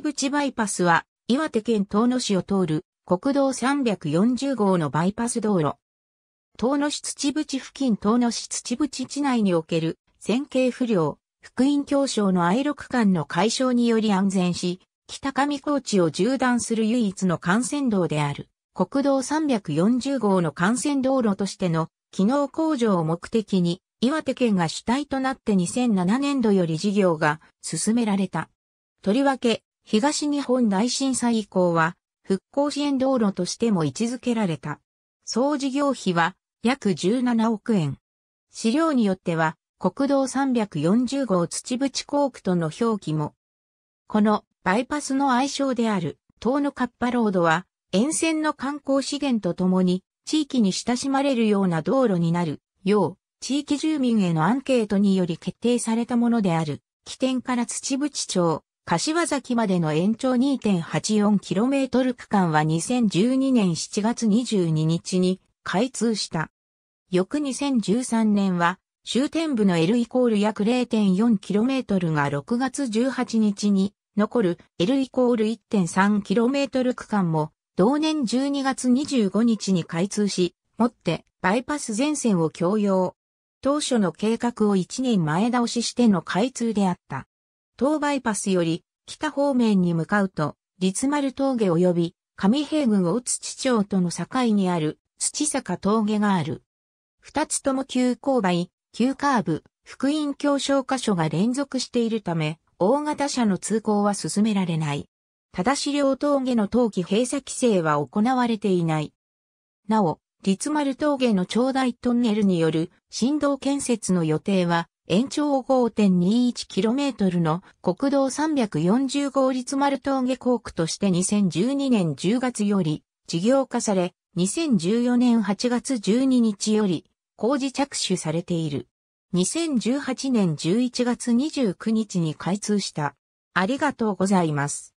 土淵バイパスは、岩手県東野市を通る国道340号のバイパス道路。東野市土淵付近東野市土淵地内における線形不良、福音協商の愛6間の解消により安全し、北上高地を縦断する唯一の幹線道である、国道340号の幹線道路としての機能向上を目的に、岩手県が主体となって2007年度より事業が進められた。とりわけ、東日本大震災以降は、復興支援道路としても位置づけられた。総事業費は約17億円。資料によっては、国道340号土淵工区との表記も。このバイパスの愛称である東のカッパロードは、沿線の観光資源とともに、地域に親しまれるような道路になるよう、地域住民へのアンケートにより決定されたものである。起点から土淵町、柏崎までの延長 2.84km 区間は2012年7月22日に開通した。翌2013年は終点部の L イコール約 0.4km が6月18日に残る L イコール 1.3km 区間も同年12月25日に開通し、もってバイパス前線を共用。当初の計画を1年前倒ししての開通であった。東バイパスより北方面に向かうと、立丸峠及び上平郡大土町との境にある土坂峠がある。二つとも急勾配、急カーブ、福音橋昇箇所が連続しているため、大型車の通行は進められない。ただし両峠の冬季閉鎖規制は行われていない。なお、立丸峠の長大トンネルによる振動建設の予定は延長 5.21km の国道340号立丸峠工区として2012年10月より事業化され、2014年8月12日より工事着手されている。2018年11月29日に開通した。ありがとうございます。